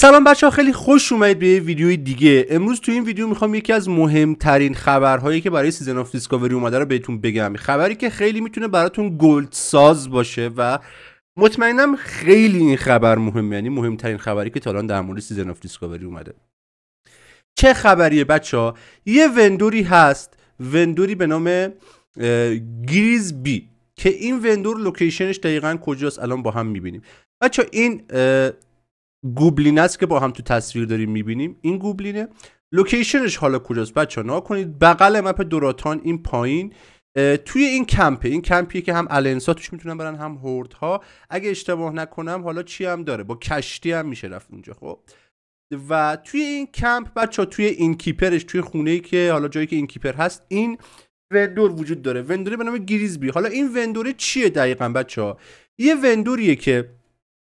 سلام بچه ها خیلی خوش اومدید به یه ویدیوی دیگه امروز تو این ویدیو میخوام یکی از مهمترین خبرهایی که برای سیزن آف دیسکاوری اومده رو بهتون بگم خبری که خیلی میتونه براتون گلد ساز باشه و مطمئنم خیلی این خبر مهمه یعنی مهمترین خبری که تا الان در مورد سیزن آف دیسکاوری اومده چه خبریه بچه ها یه وندوری هست وندوری به نام گریز بی که این وندور لوکیشنش دقیقا کجاست الان با هم میبینیم بچه این گوبلین است که با هم تو تصویر داریم میبینیم این گوبلینه لوکیشنش حالا کجاست بچه ها کنید بغل مپ دوراتان این پایین توی این کمپه این کمپیه که هم النسا توش میتونن برن هم هورد ها اگه اشتباه نکنم حالا چی هم داره با کشتی هم میشه رفت اونجا خب و توی این کمپ بچه ها توی این کیپرش توی خونه ای که حالا جایی که این کیپر هست این وندور وجود داره وندوری به نام گریزبی حالا این وندوری چیه دقیقا بچه یه وندوریه که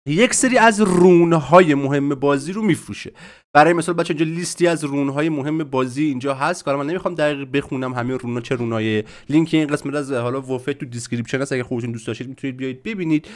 یک سری از رونهای مهم بازی رو میفروشه برای مثال بچه اینجا لیستی از رونهای مهم بازی اینجا هست که من نمیخوام دقیق بخونم همه رونا چه رونای لینک این قسمت از حالا وفه تو دیسکریپشن هست اگه خودتون دوست داشتید میتونید بیایید ببینید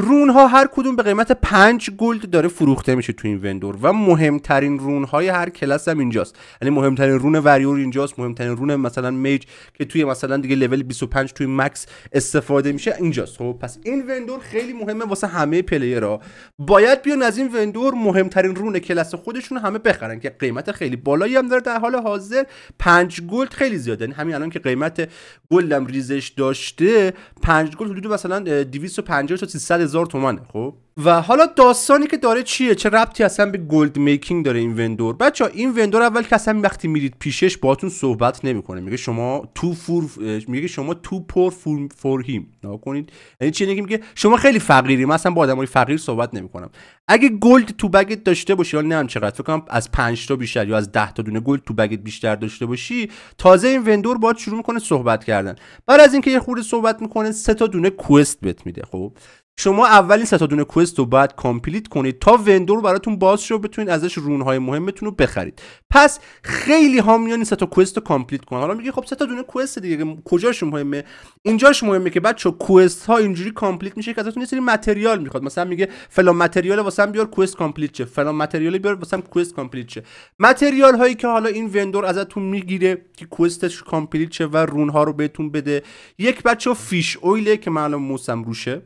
رونها هر کدوم به قیمت 5 گلد داره فروخته میشه تو این وندور و مهمترین رونهای هر کلاس هم اینجاست یعنی مهمترین رون وریور اینجاست مهمترین رون مثلا میج که توی مثلا دیگه لول 25 توی مکس استفاده میشه اینجاست خب پس این وندور خیلی مهمه واسه همه پلیرها باید بیان از این وندور مهمترین رون کلاس خودشون همه بخرن که قیمت خیلی بالایی هم داره در حال حاضر 5 گلد خیلی زیاده یعنی همین الان که قیمت گلدم ریزش داشته 5 گلد حدود مثلا 250 تا 300 هزار تومنه خب و حالا داستانی که داره چیه چه ربطی اصلا به گلد میکینگ داره این وندور بچه ها این وندور اول که اصلا وقتی میرید پیشش باتون صحبت نمیکنه میگه شما تو فور میگه شما تو پر فور, فور هیم نا کنید یعنی چی میگه یعنی شما خیلی فقیری من اصلا با آدمای فقیر صحبت نمیکنم اگه گلد تو بگت داشته باشی نه هم چقدر فکر کنم از 5 تا بیشتر یا از 10 تا دونه گلد تو بگت بیشتر داشته باشی تازه این وندور باهات شروع میکنه صحبت کردن بعد از اینکه یه خورده صحبت میکنه سه تا دونه کوست بهت میده خب شما اولین سه تا دونه کوست رو باید کامپلیت کنید تا وندور براتون باز شه بتونید ازش رونهای مهمتون رو بخرید پس خیلی ها میان این سه تا کوست رو کامپلیت کنن حالا میگه خب سه تا دونه کوست دیگه کجاش مهمه اینجاش مهمه که بچا کوست ها اینجوری کامپلیت میشه که ازتون یه سری متریال میخواد مثلا میگه فلان متریال واسم بیار کوست کامپلیت شه فلان متریال بیار واسه کوست کامپلیت شه متریال هایی که حالا این وندور ازتون میگیره که کوستش کامپلیت شه و رون ها رو بهتون بده یک بچا فیش اویله که معلوم موسم روشه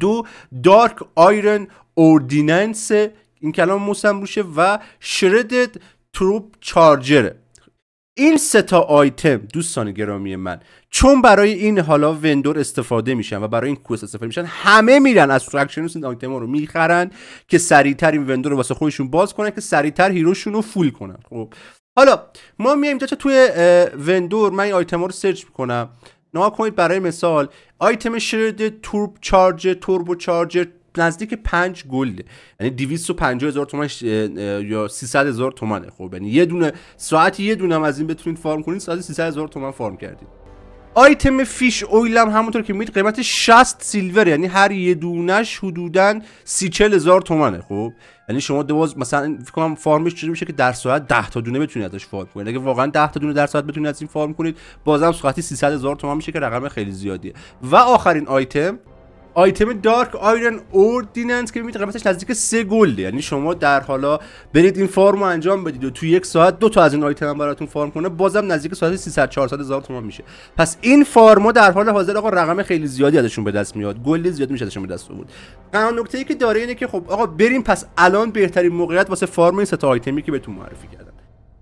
دو دارک آیرن اوردیننس این کلام موسم روشه و شردد تروپ چارجره این سه تا آیتم دوستان گرامی من چون برای این حالا وندور استفاده میشن و برای این کوست استفاده میشن همه میرن از فرکشنوس این آیتم رو میخرن که سریعتر این وندور رو واسه خودشون باز کنن که سریعتر هیروشون رو فول کنن خب حالا ما میایم اینجا توی وندور من این آیتم رو سرچ میکنم نما کنید برای مثال آیتم شرد تورب چارجر توربو چارجر نزدیک 5 گلده یعنی 250 هزار تومان یا 300 هزار تومنه خب یعنی یه دونه ساعتی یه دونه هم از این بتونید فارم کنید ساعت 300 هزار تومن فارم کردید آیتم فیش اویلم همونطور که میدید قیمت 60 سیلور یعنی هر یه دونش حدودا 30 هزار تومنه خب یعنی شما دواز مثلا فکر کنم فارمش چجوری میشه که در ساعت 10 تا دونه بتونید ازش فارم کنید اگه واقعا 10 تا دونه در ساعت بتونید از این فارم کنید بازم ساعتی 300 هزار تومن میشه که رقم خیلی زیادیه و آخرین آیتم آیتم دارک آیرن اوردیننس که میبینید قیمتش نزدیک سه گلده یعنی شما در حالا برید این فارم رو انجام بدید و تو یک ساعت دو تا از این آیتم هم براتون فارم کنه بازم نزدیک ساعت 300 400 هزار تومان میشه پس این فرما در حال حاضر آقا رقم خیلی زیادی ازشون به دست میاد گل زیاد میشه ازشون به دست بود قرار نکته ای که داره اینه که خب آقا بریم پس الان بهترین موقعیت واسه فارم این سه تا آیتمی که بهتون معرفی کردم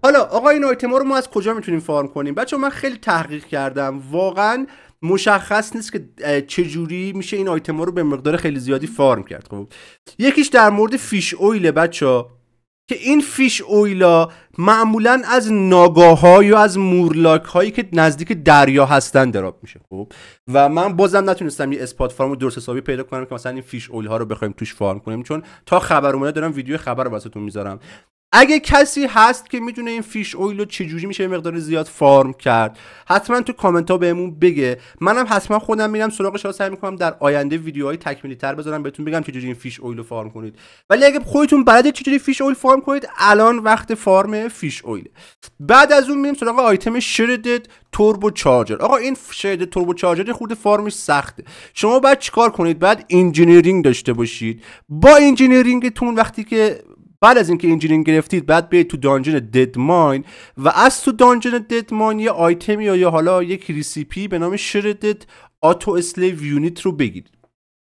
حالا آقا این آیتما رو ما از کجا میتونیم فارم کنیم بچه من خیلی تحقیق کردم واقعا مشخص نیست که چجوری میشه این آیتما رو به مقدار خیلی زیادی فارم کرد خب یکیش در مورد فیش اویل بچه که این فیش اویلا معمولا از ناگاه های و از مورلاک هایی که نزدیک دریا هستن دراب میشه خب و من بازم نتونستم یه اسپات فارم رو درست حسابی پیدا کنم که مثلا این فیش اویل ها رو بخوایم توش فارم کنیم چون تا خبر اومده دارم ویدیو خبر رو میذارم اگه کسی هست که میدونه این فیش اویل رو چجوری میشه به مقدار زیاد فارم کرد حتما تو کامنت ها بهمون بگه منم حتما خودم میرم سراغش سعی میکنم در آینده ویدیوهای تکمیلی تر بذارم بهتون بگم چجوری این فیش اویل رو فارم کنید ولی اگه خودتون بلدید چجوری فیش اویل فارم کنید الان وقت فارم فیش اویل بعد از اون میریم سراغ آیتم شردد توربو چارجر آقا این شردد توربو چارجر خود فارمش سخته شما باید چیکار کنید بعد انجینیرینگ داشته باشید با انجینیرینگتون وقتی که بعد از اینکه انجینین گرفتید بعد برید تو دانجن ماین و از تو دانجن ماین یه آیتمی یا یه حالا یک ریسیپی به نام شردد آتو اسلیو یونیت رو بگیرید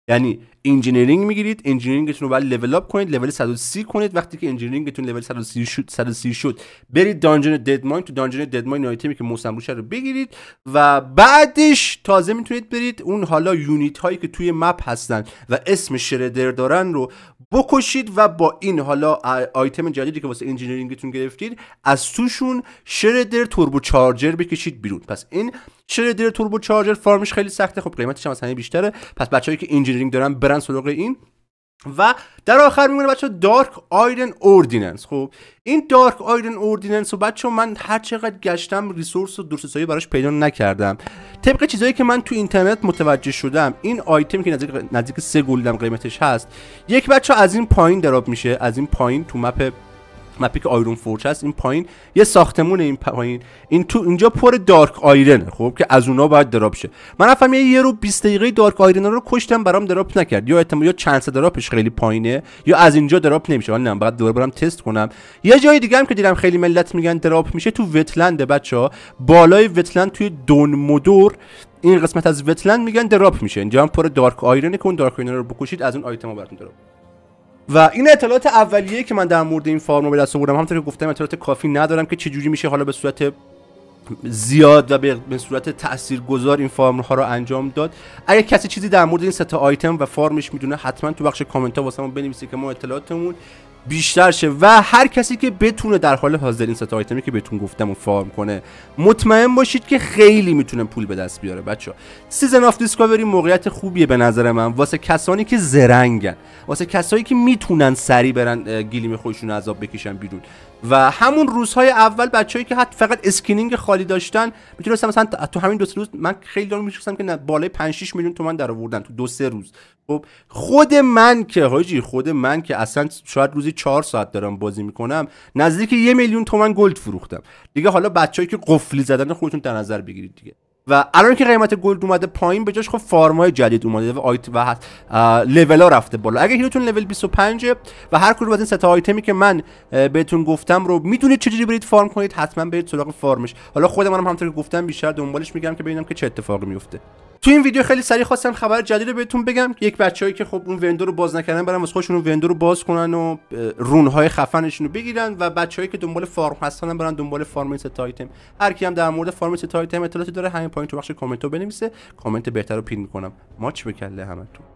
یعنی انجینیرینگ میگیرید انجینیرینگتون رو بعد لول اپ کنید لول 130 کنید وقتی که انجینیرینگتون لول 130 شد 130 شد برید دانجن ماین تو دانجن ماین آیتمی که موسم رو بگیرید و بعدش تازه میتونید برید اون حالا یونیت هایی که توی مپ هستن و اسم شردر دارن رو بکشید و با این حالا آیتم جدیدی که واسه انجینیرینگتون گرفتید از توشون شردر توربو چارجر بکشید بیرون پس این شردر توربو چارجر فارمش خیلی سخته خب قیمتش هم از همه بیشتره پس بچه‌ای که انجینیرینگ دارن برن سراغ این و در آخر میمونه بچه دارک آیرن اوردیننس خب این دارک آیرن اوردیننس و بچه من هر چقدر گشتم ریسورس و درست براش پیدا نکردم طبق چیزهایی که من تو اینترنت متوجه شدم این آیتم که نزدیک نزدیک سه گولدم قیمتش هست یک بچه از این پایین دراب میشه از این پایین تو مپ مپی که آیرون فورچ هست این پایین یه ساختمون این پایین این تو اینجا پر دارک آیرن خب که از اونا باید دراپ شه من رفتم یه رو 20 دقیقه دارک آیرن رو کشتم برام دراپ نکرد یا احتمال یا چانس دراپش خیلی پایینه یا از اینجا دراپ نمیشه حالا بعد دوباره برم تست کنم یه جای دیگه هم که دیدم خیلی ملت میگن دراپ میشه تو وتلند بچا بالای وتلند توی دون مدور این قسمت از وتلند میگن دراپ میشه اینجا هم پر دارک آیرن کن دارک آیرن رو بکشید از اون آیتم ها براتون دراپ و این اطلاعات اولیه که من در مورد این فارم به دست آوردم همونطور که گفتم اطلاعات کافی ندارم که چجوری میشه حالا به صورت زیاد و به صورت تاثیرگذار این فارم ها رو انجام داد اگر کسی چیزی در مورد این سه آیتم و فارمش میدونه حتما تو بخش کامنت ها ما بنویسی که ما اطلاعاتمون بیشتر شه و هر کسی که بتونه در حال حاضر این ستا آیتمی که بهتون گفتم و فارم کنه مطمئن باشید که خیلی میتونه پول به دست بیاره بچه سیزن آف دیسکاوری موقعیت خوبیه به نظر من واسه کسانی که زرنگن واسه کسایی که میتونن سری برن گیلیم خودشون عذاب بکشن بیرون و همون روزهای اول بچههایی که حتی فقط اسکینینگ خالی داشتن میتونستم مثلا تو همین دو سه روز من خیلی دارم میشستم که بالای 5 6 میلیون تومن در آوردن تو دو سه روز خب خود من که حاجی خود من که اصلا شاید روزی 4 ساعت دارم بازی میکنم نزدیک یه میلیون تومن گلد فروختم دیگه حالا بچههایی که قفلی زدن خودتون در نظر بگیرید دیگه و الان که قیمت گلد اومده پایین به جاش خب فارمای جدید اومده و آیت و هست لول ها رفته بالا اگه هیروتون لول 25 و هر کدوم از این سه آیتمی که من بهتون گفتم رو میدونید چجوری برید فارم کنید حتما برید سراغ فارمش حالا خود هم همونطور که گفتم بیشتر دنبالش میگم که ببینم که چه اتفاقی میفته تو این ویدیو خیلی سریع خواستم خبر جدید رو بهتون بگم یک بچه‌ای که خب اون وندور رو باز نکردن برام واسه خودشون وندور رو باز کنن و رونهای خفنشون رو بگیرن و بچه‌ای که دنبال فارم هستن برن دنبال فارم ست آیتم هر کی هم در مورد فارم ست اطلاعاتی داره همین پایین تو بخش کامنتو رو بنویسه کامنت بهتر رو پین میکنم ماچ بکله همتون